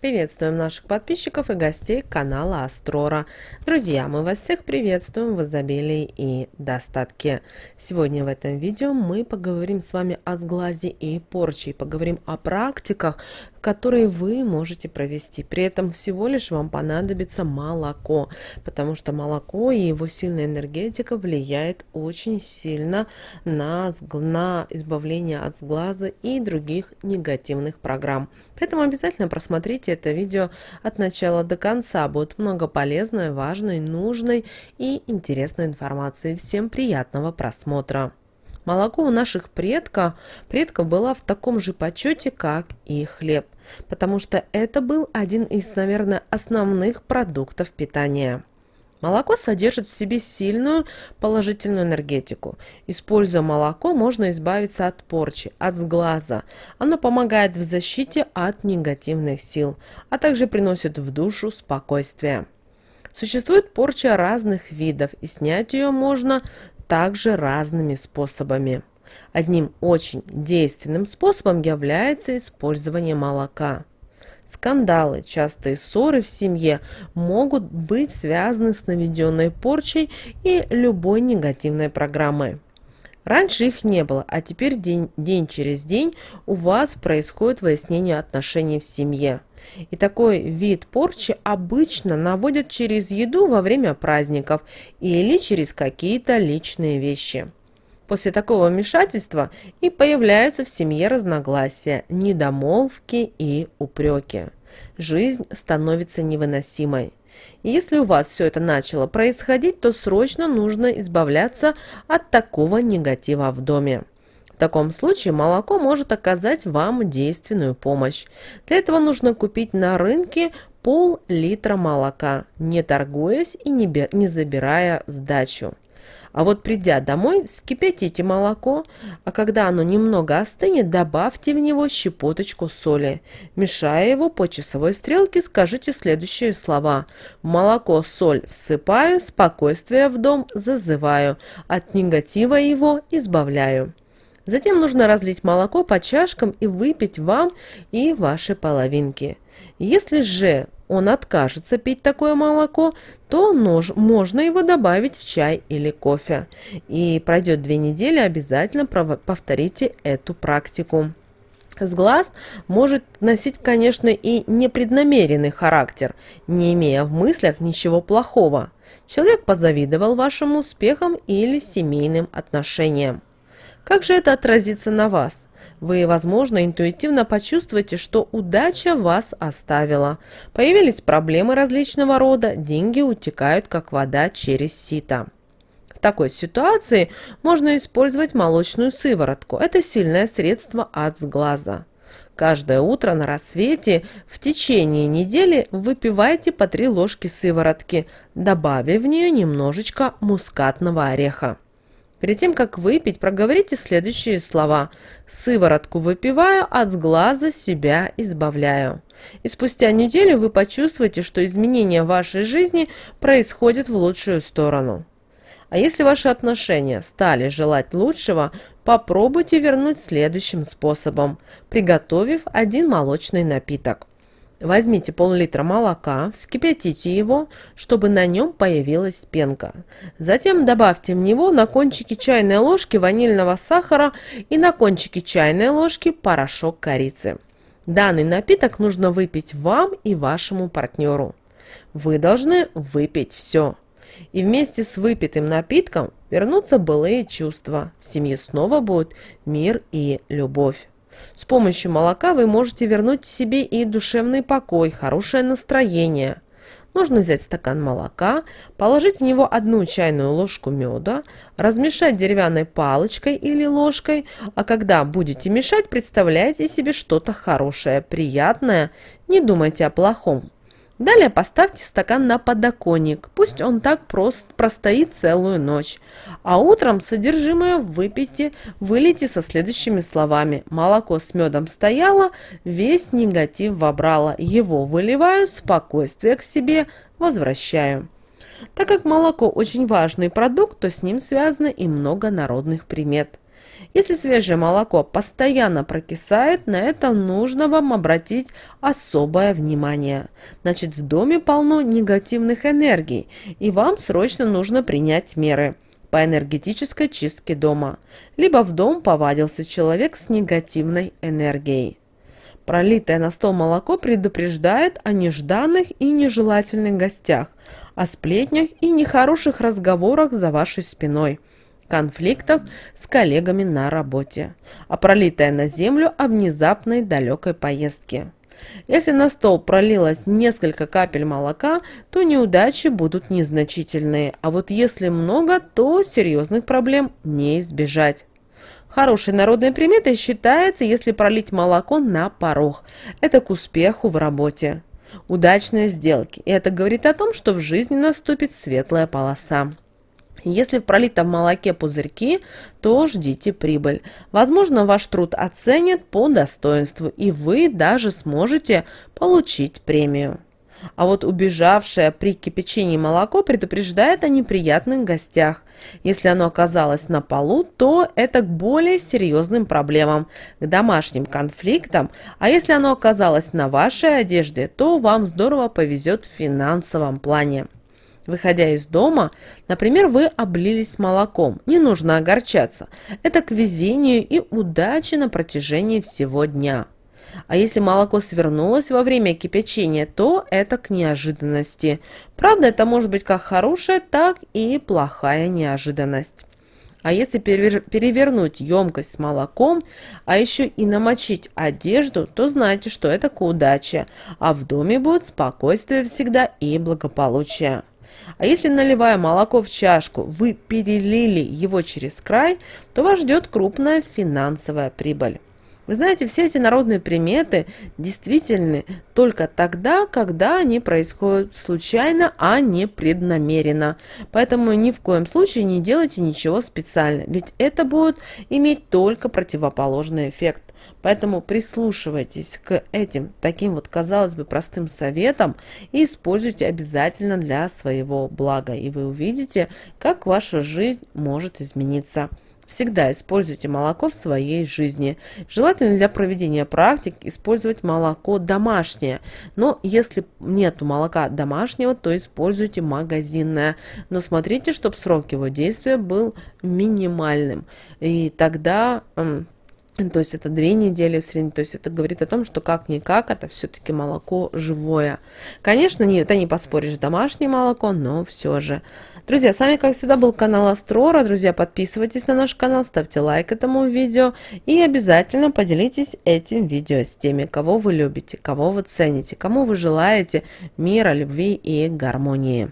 Приветствуем наших подписчиков и гостей канала Астрора. Друзья, мы вас всех приветствуем в изобилии и достатке. Сегодня в этом видео мы поговорим с вами о сглазе и порче, и поговорим о практиках, которые вы можете провести. При этом всего лишь вам понадобится молоко, потому что молоко и его сильная энергетика влияет очень сильно на, на избавление от сглаза и других негативных программ. Поэтому обязательно просмотрите это видео от начала до конца. Будет много полезной, важной, нужной и интересной информации. Всем приятного просмотра! Молоко у наших предков, предков было в таком же почете, как и хлеб, потому что это был один из, наверное, основных продуктов питания. Молоко содержит в себе сильную положительную энергетику. Используя молоко, можно избавиться от порчи, от сглаза. Оно помогает в защите от негативных сил, а также приносит в душу спокойствие. Существует порча разных видов, и снять ее можно также разными способами. Одним очень действенным способом является использование молока. Скандалы, частые ссоры в семье могут быть связаны с наведенной порчей и любой негативной программой. Раньше их не было, а теперь день, день через день у вас происходит выяснение отношений в семье. И такой вид порчи обычно наводят через еду во время праздников или через какие-то личные вещи. После такого вмешательства и появляются в семье разногласия, недомолвки и упреки. Жизнь становится невыносимой. И если у вас все это начало происходить, то срочно нужно избавляться от такого негатива в доме. В таком случае молоко может оказать вам действенную помощь. Для этого нужно купить на рынке пол-литра молока, не торгуясь и не, не забирая сдачу. А вот придя домой, вскипятите молоко, а когда оно немного остынет, добавьте в него щепоточку соли. Мешая его по часовой стрелке, скажите следующие слова. Молоко, соль всыпаю, спокойствие в дом зазываю, от негатива его избавляю. Затем нужно разлить молоко по чашкам и выпить вам и вашей половинке. Если же он откажется пить такое молоко, то нож, можно его добавить в чай или кофе. И пройдет две недели, обязательно повторите эту практику. Сглаз может носить, конечно, и непреднамеренный характер, не имея в мыслях ничего плохого. Человек позавидовал вашим успехам или семейным отношениям. Как же это отразится на вас? Вы, возможно, интуитивно почувствуете, что удача вас оставила. Появились проблемы различного рода, деньги утекают как вода через сито. В такой ситуации можно использовать молочную сыворотку. Это сильное средство от сглаза. Каждое утро на рассвете в течение недели выпивайте по 3 ложки сыворотки, добавив в нее немножечко мускатного ореха. Перед тем, как выпить, проговорите следующие слова. «Сыворотку выпиваю, от сглаза себя избавляю». И спустя неделю вы почувствуете, что изменения в вашей жизни происходят в лучшую сторону. А если ваши отношения стали желать лучшего, попробуйте вернуть следующим способом, приготовив один молочный напиток. Возьмите пол-литра молока, вскипятите его, чтобы на нем появилась пенка. Затем добавьте в него на кончике чайной ложки ванильного сахара и на кончике чайной ложки порошок корицы. Данный напиток нужно выпить вам и вашему партнеру. Вы должны выпить все. И вместе с выпитым напитком вернутся былые чувства. В семье снова будет мир и любовь. С помощью молока вы можете вернуть себе и душевный покой, хорошее настроение. Нужно взять стакан молока, положить в него одну чайную ложку меда, размешать деревянной палочкой или ложкой, а когда будете мешать, представляйте себе что-то хорошее, приятное, не думайте о плохом. Далее поставьте стакан на подоконник, пусть он так прост, простоит целую ночь. А утром содержимое выпейте, вылейте со следующими словами. Молоко с медом стояло, весь негатив вобрало. Его выливаю, спокойствие к себе возвращаю. Так как молоко очень важный продукт, то с ним связано и много народных примет. Если свежее молоко постоянно прокисает, на это нужно вам обратить особое внимание. Значит, в доме полно негативных энергий, и вам срочно нужно принять меры по энергетической чистке дома. Либо в дом повадился человек с негативной энергией. Пролитое на стол молоко предупреждает о нежданных и нежелательных гостях, о сплетнях и нехороших разговорах за вашей спиной – конфликтов с коллегами на работе, а пролитая на землю о внезапной далекой поездке. Если на стол пролилось несколько капель молока, то неудачи будут незначительные, а вот если много, то серьезных проблем не избежать. Хорошей народной приметой считается, если пролить молоко на порог. Это к успеху в работе. Удачные сделки. И это говорит о том, что в жизни наступит светлая полоса. Если в пролитом молоке пузырьки, то ждите прибыль. Возможно, ваш труд оценят по достоинству, и вы даже сможете получить премию. А вот убежавшее при кипячении молоко предупреждает о неприятных гостях. Если оно оказалось на полу, то это к более серьезным проблемам, к домашним конфликтам. А если оно оказалось на вашей одежде, то вам здорово повезет в финансовом плане. Выходя из дома, например, вы облились молоком. Не нужно огорчаться. Это к везению и удаче на протяжении всего дня. А если молоко свернулось во время кипячения, то это к неожиданности. Правда, это может быть как хорошая, так и плохая неожиданность. А если перевернуть емкость с молоком, а еще и намочить одежду, то знайте, что это к удаче, а в доме будет спокойствие всегда и благополучие. А если, наливая молоко в чашку, вы перелили его через край, то вас ждет крупная финансовая прибыль. Вы знаете, все эти народные приметы действительны только тогда, когда они происходят случайно, а не преднамеренно. Поэтому ни в коем случае не делайте ничего специально, ведь это будет иметь только противоположный эффект. Поэтому прислушивайтесь к этим таким вот, казалось бы, простым советам и используйте обязательно для своего блага. И вы увидите, как ваша жизнь может измениться. Всегда используйте молоко в своей жизни. Желательно для проведения практик использовать молоко домашнее. Но если нет молока домашнего, то используйте магазинное. Но смотрите, чтобы срок его действия был минимальным. И тогда эм, то есть это две недели в среднем. То есть это говорит о том, что как-никак это все-таки молоко живое. Конечно, не, ты не поспоришь домашнее молоко, но все же. Друзья, с вами, как всегда, был канал Астрора. Друзья, подписывайтесь на наш канал, ставьте лайк этому видео. И обязательно поделитесь этим видео с теми, кого вы любите, кого вы цените, кому вы желаете мира, любви и гармонии.